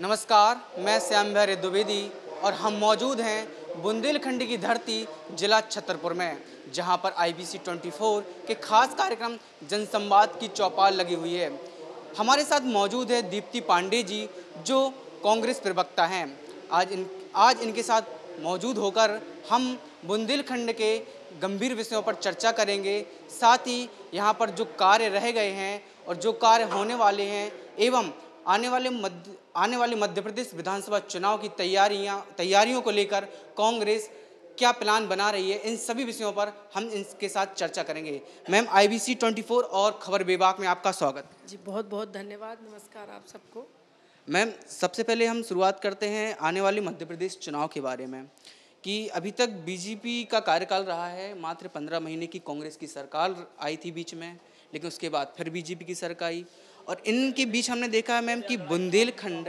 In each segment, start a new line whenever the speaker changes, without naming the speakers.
नमस्कार मैं श्याम भैर द्विवेदी और हम मौजूद हैं बुंदेलखंड की धरती जिला छतरपुर में जहां पर आईबीसी 24 के खास कार्यक्रम जनसंवाद की चौपाल लगी हुई है हमारे साथ मौजूद है दीप्ति पांडे जी जो कांग्रेस प्रवक्ता हैं आज इन आज इनके साथ मौजूद होकर हम बुंदेलखंड के गंभीर विषयों पर चर्चा करेंगे साथ ही यहाँ पर जो कार्य रह गए हैं और जो कार्य होने वाले हैं एवं आने वाले मध्य आने वाले मध्य प्रदेश विधानसभा चुनाव की तैयारियां तैयारियों को लेकर कांग्रेस क्या प्लान बना रही है इन सभी विषयों पर हम इनके साथ चर्चा करेंगे मैम आईबीसी 24 और खबर विभाग में आपका स्वागत
जी बहुत बहुत धन्यवाद नमस्कार आप सबको
मैम सबसे पहले हम शुरुआत करते हैं आने वाले मध्य प्रदेश चुनाव के बारे में कि अभी तक बीजेपी का कार्यकाल रहा है मात्र पंद्रह महीने की कांग्रेस की सरकार आई थी बीच में लेकिन उसके बाद फिर बीजेपी की सरकार आई और इनके बीच हमने देखा है मैम कि बुंदेलखंड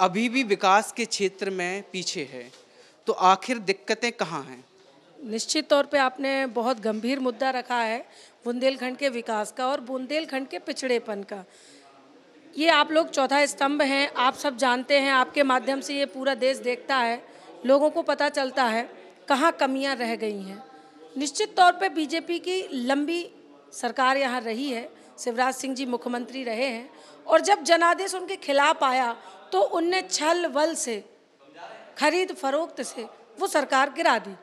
अभी भी विकास के क्षेत्र में पीछे है तो आखिर दिक्कतें कहाँ हैं
निश्चित तौर पे आपने बहुत गंभीर मुद्दा रखा है बुंदेलखंड के विकास का और बुंदेलखंड के पिछड़ेपन का ये आप लोग चौथा स्तंभ हैं आप सब जानते हैं आपके माध्यम से ये पूरा देश देखता है लोगों को पता चलता है कहाँ कमियाँ रह गई हैं निश्चित तौर पे बीजेपी की लंबी सरकार यहाँ रही है शिवराज सिंह जी मुख्यमंत्री रहे हैं और जब जनादेश उनके खिलाफ आया तो उनने छल वल से खरीद फरोख्त से वो सरकार गिरा दी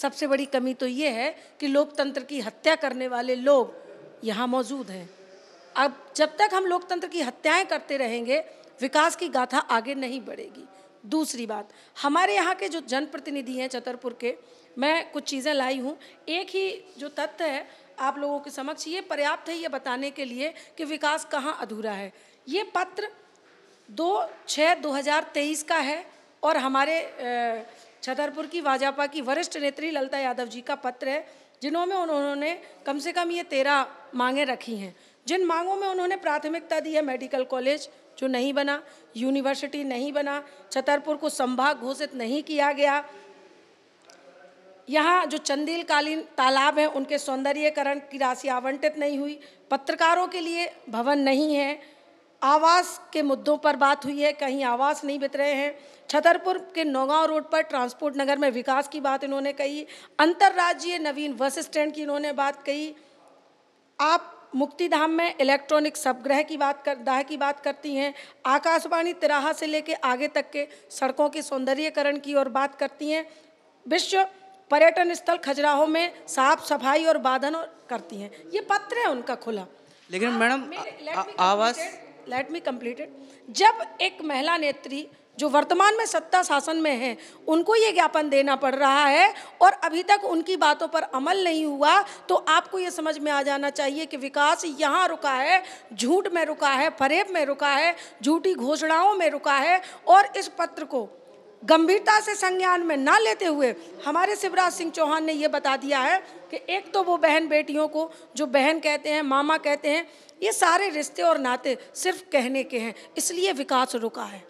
सबसे बड़ी कमी तो ये है कि लोकतंत्र की हत्या करने वाले लोग यहाँ मौजूद हैं अब जब तक हम लोकतंत्र की हत्याएं करते रहेंगे विकास की गाथा आगे नहीं बढ़ेगी दूसरी बात हमारे यहाँ के जो जनप्रतिनिधि हैं छतरपुर के मैं कुछ चीज़ें लाई हूँ एक ही जो तथ्य है आप लोगों के समक्ष ये पर्याप्त है ये बताने के लिए कि विकास कहाँ अधूरा है ये पत्र दो छः दो हज़ार तेईस का है और हमारे छतरपुर की भाजपा की वरिष्ठ नेत्री ललिता यादव जी का पत्र है जिन्होंने उन्होंने कम से कम ये तेरह मांगें रखी हैं जिन मांगों में उन्होंने प्राथमिकता दी है मेडिकल कॉलेज जो नहीं बना यूनिवर्सिटी नहीं बना छतरपुर को संभाग घोषित नहीं किया गया यहाँ जो चंदीलकालीन तालाब हैं उनके सौंदर्यकरण की राशि आवंटित नहीं हुई पत्रकारों के लिए भवन नहीं है आवास के मुद्दों पर बात हुई है कहीं आवास नहीं बित रहे हैं छतरपुर के नौगांव रोड पर ट्रांसपोर्ट नगर में विकास की बात इन्होंने कही अंतर्राज्यीय नवीन बस स्टैंड की इन्होंने बात कही आप मुक्तिधाम में इलेक्ट्रॉनिक सबग्रह की बात कर दाह की बात करती हैं आकाशवाणी तिराहा से लेकर आगे तक के सड़कों के सौंदर्यकरण की और बात करती हैं विश्व पर्यटन स्थल खजुराहो में साफ सफाई और बाधन करती हैं ये पत्र है उनका खुला लेकिन मैडम आवास लेट मी कम्प्लीटेड जब एक महिला नेत्री जो वर्तमान में सत्ता शासन में है उनको ये ज्ञापन देना पड़ रहा है और अभी तक उनकी बातों पर अमल नहीं हुआ तो आपको ये समझ में आ जाना चाहिए कि विकास यहाँ रुका है झूठ में रुका है फरेब में रुका है झूठी घोषणाओं में रुका है और इस पत्र को गंभीरता से संज्ञान में ना लेते हुए हमारे शिवराज सिंह चौहान ने ये बता दिया है कि एक तो वो बहन बेटियों को जो बहन कहते हैं मामा कहते हैं ये सारे रिश्ते और नाते सिर्फ कहने के हैं इसलिए विकास रुका
है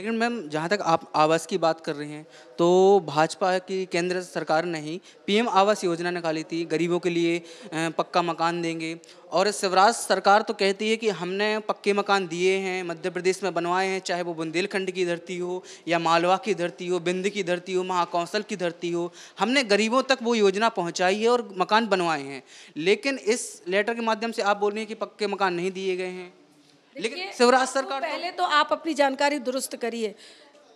लेकिन मैम जहाँ तक आप आवास की बात कर रहे हैं तो भाजपा की केंद्र सरकार ने ही पीएम आवास योजना निकाली थी गरीबों के लिए पक्का मकान देंगे और शिवराज सरकार तो कहती है कि हमने पक्के मकान दिए हैं मध्य प्रदेश में बनवाए हैं चाहे वो बुंदेलखंड की धरती हो या मालवा की धरती हो बिंद की धरती हो महाकौशल की धरती हो हमने गरीबों तक वो योजना पहुंचाई है और मकान बनवाए हैं लेकिन इस लेटर के माध्यम से आप बोल रही हैं कि पक्के मकान नहीं दिए गए हैं लेकिन शिवराज सरकार तो- पहले तो आप अपनी जानकारी
दुरुस्त करिए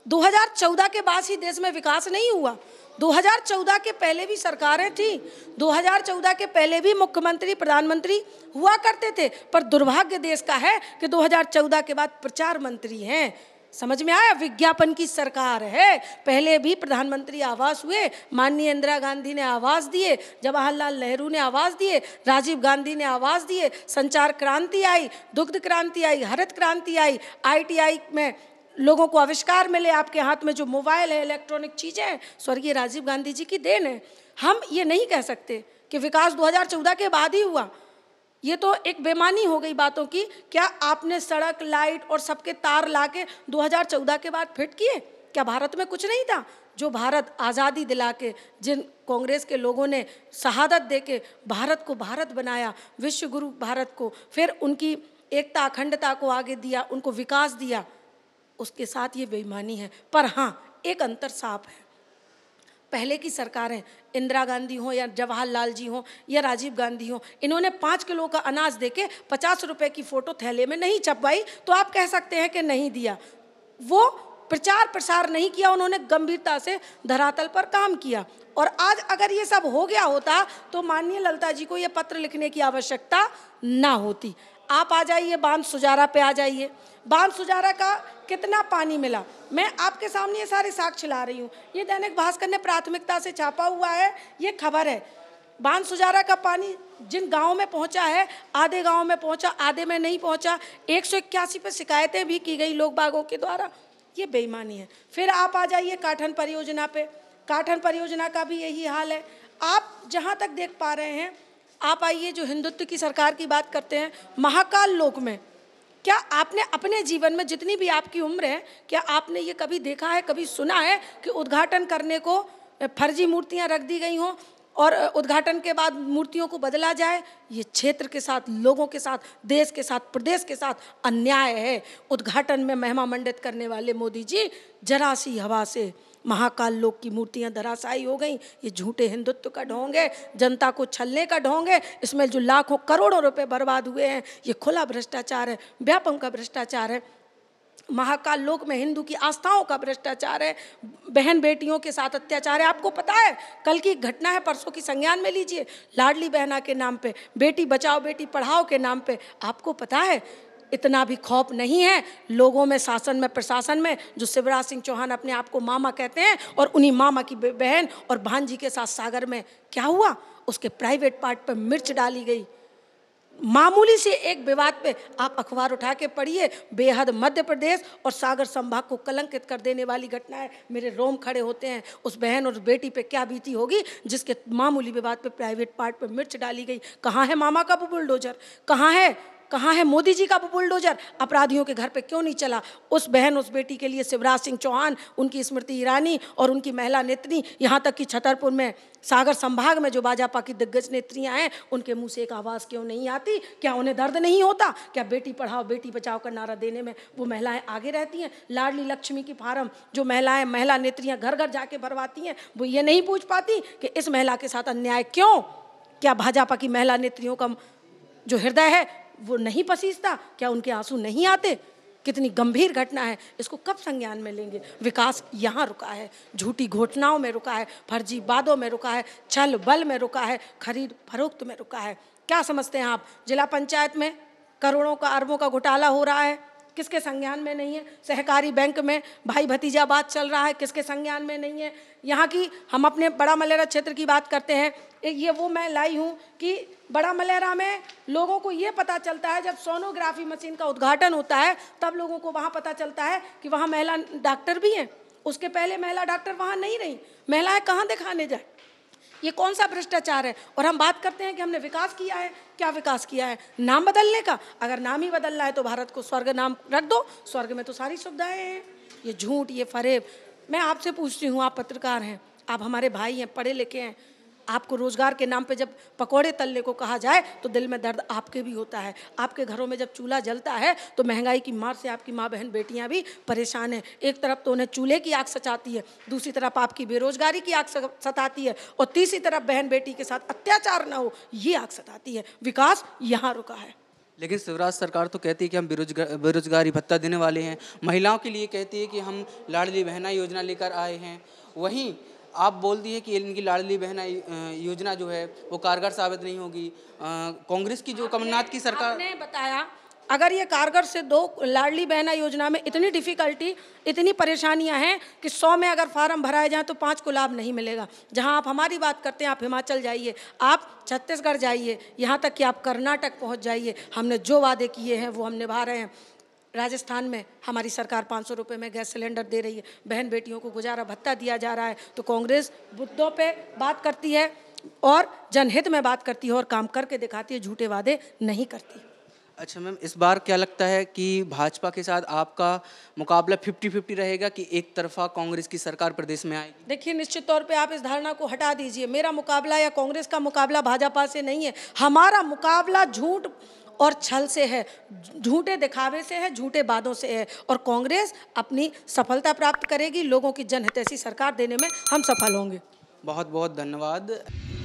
2014 के बाद ही देश में विकास नहीं हुआ 2014 के पहले भी सरकारें थी 2014 के पहले भी मुख्यमंत्री प्रधानमंत्री हुआ करते थे पर दुर्भाग्य देश का है कि 2014 के बाद प्रचार मंत्री हैं समझ में आया विज्ञापन की सरकार है पहले भी प्रधानमंत्री आवास हुए माननीय इंदिरा गांधी ने आवास दिए जवाहरलाल नेहरू ने आवास दिए राजीव गांधी ने आवास दिए संचार क्रांति आई दुग्ध क्रांति आई हरित क्रांति आई आईटीआई में लोगों को आविष्कार मिले आपके हाथ में जो मोबाइल है इलेक्ट्रॉनिक चीज़ें हैं स्वर्गीय राजीव गांधी जी की देन है हम ये नहीं कह सकते कि विकास दो के बाद ही हुआ ये तो एक बेमानी हो गई बातों की क्या आपने सड़क लाइट और सबके तार ला के दो के बाद फिट किए क्या भारत में कुछ नहीं था जो भारत आज़ादी दिला के जिन कांग्रेस के लोगों ने शहादत दे के भारत को भारत बनाया विश्व गुरु भारत को फिर उनकी एकता अखंडता को आगे दिया उनको विकास दिया उसके साथ ये बेईमानी है पर हाँ एक अंतर साफ है पहले की सरकारें इंदिरा गांधी हों या जवाहरलाल जी हों या राजीव गांधी हों इन्होंने पाँच किलो का अनाज दे के पचास रुपये की फ़ोटो थैले में नहीं छपवाई तो आप कह सकते हैं कि नहीं दिया वो प्रचार प्रसार नहीं किया उन्होंने गंभीरता से धरातल पर काम किया और आज अगर ये सब हो गया होता तो माननीय ललता जी को ये पत्र लिखने की आवश्यकता ना होती आप आ जाइए बांध सुजारा पे आ जाइए बांध सुजारा का कितना पानी मिला मैं आपके सामने ये सारे साक्ष्य ला रही हूँ ये दैनिक भास्कर ने प्राथमिकता से छापा हुआ है ये खबर है बांध सुजारा का पानी जिन गाँव में पहुँचा है आधे गाँव में पहुँचा आधे में नहीं पहुँचा एक सौ इक्यासी पर शिकायतें भी की गई लोग बागों के द्वारा ये बेईमानी है फिर आप आ जाइए काठन परियोजना पे काठन परियोजना का भी यही हाल है आप जहाँ तक देख पा रहे हैं आप आइए जो हिंदुत्व की सरकार की बात करते हैं महाकाल लोक में क्या आपने अपने जीवन में जितनी भी आपकी उम्र है क्या आपने ये कभी देखा है कभी सुना है कि उद्घाटन करने को फर्जी मूर्तियां रख दी गई हों और उद्घाटन के बाद मूर्तियों को बदला जाए ये क्षेत्र के साथ लोगों के साथ देश के साथ प्रदेश के साथ अन्याय है उद्घाटन में महिमा मंडित करने वाले मोदी जी जरा सी हवा से महाकाल लोक की मूर्तियां धराशायी हो गई ये झूठे हिंदुत्व का ढोंग है जनता को छलने का ढोंग है इसमें जो लाखों करोड़ों रुपए बर्बाद हुए हैं ये खुला भ्रष्टाचार है व्यापम का भ्रष्टाचार है महाकाल लोक में हिंदू की आस्थाओं का भ्रष्टाचार है बहन बेटियों के साथ अत्याचार है आपको पता है कल की घटना है परसों की संज्ञान में लीजिए लाडली बहना के नाम पे बेटी बचाओ बेटी पढ़ाओ के नाम पे आपको पता है इतना भी खौफ नहीं है लोगों में शासन में प्रशासन में जो शिवराज सिंह चौहान अपने आप को मामा कहते हैं और उन्हीं मामा की बहन और भांजी के साथ सागर में क्या हुआ उसके प्राइवेट पार्ट पर मिर्च डाली गई मामूली से एक विवाद पे आप अखबार उठा के पढ़िए बेहद मध्य प्रदेश और सागर संभाग को कलंकित कर देने वाली घटना है मेरे रोम खड़े होते हैं उस बहन और बेटी पे क्या बीती होगी जिसके मामूली विवाद पे प्राइवेट पार्ट पे मिर्च डाली गई कहाँ है मामा का बुलडोजर कहाँ है कहाँ है मोदी जी का बुलडोजर अपराधियों के घर पे क्यों नहीं चला उस बहन उस बेटी के लिए शिवराज सिंह चौहान उनकी स्मृति ईरानी और उनकी महिला नेत्री यहाँ तक कि छतरपुर में सागर संभाग में जो भाजपा की दिग्गज नेत्रियाँ हैं उनके मुँह से एक आवाज़ क्यों नहीं आती क्या उन्हें दर्द नहीं होता क्या बेटी पढ़ाओ बेटी बचाओ का नारा देने में वो महिलाएँ आगे रहती हैं लाडली लक्ष्मी की फार्म जो महिलाएँ महिला नेत्रियाँ घर घर जाके भरवाती हैं वो ये नहीं पूछ पाती कि इस महिला के साथ अन्याय क्यों क्या भाजपा की महिला नेत्रियों का जो हृदय है वो नहीं पसीजता क्या उनके आंसू नहीं आते कितनी गंभीर घटना है इसको कब संज्ञान में लेंगे विकास यहाँ रुका है झूठी घोटनाओं में रुका है फर्जी वादों में रुका है छल बल में रुका है खरीद फरोख्त में रुका है क्या समझते हैं आप जिला पंचायत में करोड़ों का अरबों का घोटाला हो रहा है किसके संज्ञान में नहीं है सहकारी बैंक में भाई भतीजा बात चल रहा है किसके संज्ञान में नहीं है यहाँ की हम अपने बड़ा मलेरा क्षेत्र की बात करते हैं ये वो मैं लाई हूँ कि बड़ा मलेरा में लोगों को ये पता चलता है जब सोनोग्राफी मशीन का उद्घाटन होता है तब लोगों को वहाँ पता चलता है कि वहाँ महिला डॉक्टर भी हैं उसके पहले महिला डॉक्टर वहाँ नहीं रही महिलाएँ कहाँ दिखाने जाए ये कौन सा भ्रष्टाचार है और हम बात करते हैं कि हमने विकास किया है क्या विकास किया है नाम बदलने का अगर नाम ही बदलना है तो भारत को स्वर्ग नाम रख दो स्वर्ग में तो सारी सुविधाएं हैं ये झूठ ये फरेब मैं आपसे पूछती हूँ आप पत्रकार हैं आप हमारे भाई हैं पढ़े लिखे हैं आपको रोज़गार के नाम पे जब पकोड़े तलने को कहा जाए तो दिल में दर्द आपके भी होता है आपके घरों में जब चूल्हा जलता है तो महंगाई की मार से आपकी माँ बहन बेटियाँ भी परेशान हैं एक तरफ तो उन्हें चूल्हे की आग सचाती है दूसरी तरफ आपकी बेरोजगारी की आग सताती है और तीसरी तरफ बहन बेटी के साथ अत्याचार ना हो ये आग सताती है विकास यहाँ रुका
है लेकिन शिवराज सरकार तो कहती है कि हम बेरोजगार बेरोजगारी भत्ता देने वाले हैं महिलाओं के लिए कहती है कि हम लाडली बहना योजना लेकर आए हैं वहीं आप बोल दिए कि इनकी लाडली बहना योजना जो है वो कारगर साबित नहीं होगी कांग्रेस की जो कमलनाथ की सरकार ने
बताया अगर ये कारगर से दो लाडली बहना योजना में इतनी डिफ़िकल्टी इतनी परेशानियां हैं कि सौ में अगर फार्म भराए जाए तो पाँच को लाभ नहीं मिलेगा जहां आप हमारी बात करते हैं आप हिमाचल जाइए आप छत्तीसगढ़ जाइए यहाँ तक कि आप कर्नाटक पहुँच जाइए हमने जो वादे किए हैं वो हम निभा रहे हैं राजस्थान में हमारी सरकार पाँच सौ रुपये में गैस सिलेंडर दे रही है बहन बेटियों को गुजारा भत्ता दिया जा रहा है तो कांग्रेस मुद्दों पे बात करती है और जनहित में बात करती है और काम करके दिखाती है झूठे वादे नहीं
करती अच्छा मैम इस बार क्या लगता है कि भाजपा के साथ आपका मुकाबला फिफ्टी फिफ्टी रहेगा कि एक तरफा कांग्रेस की सरकार प्रदेश में आएगी
देखिए निश्चित तौर पे आप इस धारणा को हटा दीजिए मेरा मुकाबला या कांग्रेस का मुकाबला भाजपा से नहीं है हमारा मुकाबला झूठ और छल से है झूठे दिखावे से है झूठे वादों से है और कांग्रेस अपनी सफलता प्राप्त करेगी लोगों की ऐसी सरकार देने में हम सफल होंगे
बहुत बहुत धन्यवाद